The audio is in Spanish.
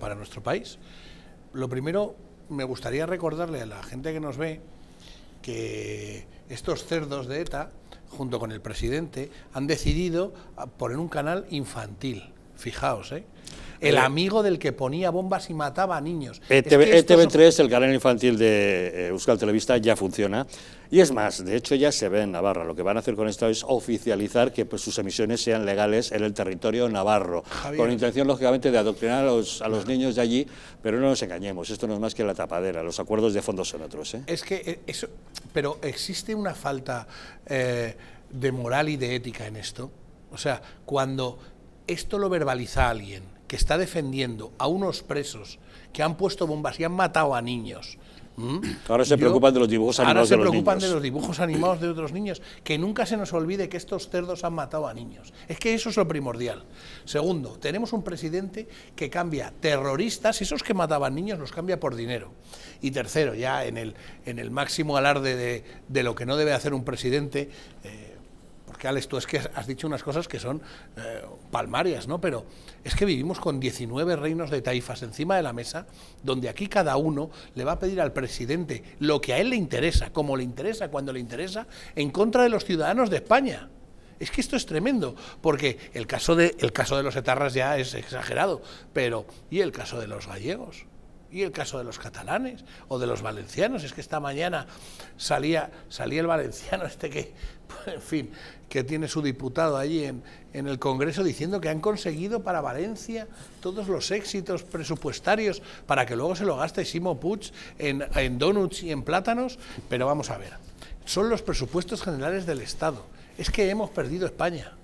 para nuestro país. Lo primero, me gustaría recordarle a la gente que nos ve que estos cerdos de ETA, junto con el presidente, han decidido poner un canal infantil. Fijaos, ¿eh? El eh, amigo del que ponía bombas y mataba a niños. ETV, e 3 e el canal infantil de eh, Euskal Televista, ya funciona. Y es más, de hecho ya se ve en Navarra. Lo que van a hacer con esto es oficializar que pues, sus emisiones sean legales en el territorio navarro, con intención lógicamente de adoctrinar a los, niños de allí, pero no nos engañemos, esto no es más que la tapadera, los acuerdos de fondo son otros. ¿eh? Es que eso, pero existe una falta de moral y de ética en esto. O sea, cuando esto lo verbaliza alguien, que está defendiendo a unos presos que han puesto bombas y han matado a niños. Ahora se preocupan de los dibujos animados de los niños. Ahora se preocupan de los dibujos animados de otros niños. Que nunca se nos olvide que estos cerdos han matado a niños. Es que eso es lo primordial. Segundo, tenemos un presidente que cambia terroristas, y esos que mataban niños los cambia por dinero. Y tercero, ya en el, en el máximo alarde de, lo que no debe hacer un presidente, eh, porque Alex, tú es que has dicho unas cosas que son eh, palmarias, ¿no? Pero es que vivimos con 19 reinos de taifas encima de la mesa, donde aquí cada uno le va a pedir al presidente lo que a él le interesa, como le interesa, cuando le interesa, en contra de los ciudadanos de España. Es que esto es tremendo, porque el caso de, el caso de los etarras ya es exagerado, pero ¿y el caso de los gallegos? y el caso de los catalanes o de los valencianos. Es que esta mañana salía, salía el valenciano este que, en fin, que tiene su diputado allí en, el Congreso diciendo que han conseguido para Valencia todos los éxitos presupuestarios para que luego se lo gaste Simo Puig en, en donuts y en plátanos, pero vamos a ver, son los presupuestos generales del Estado. Es que hemos perdido España.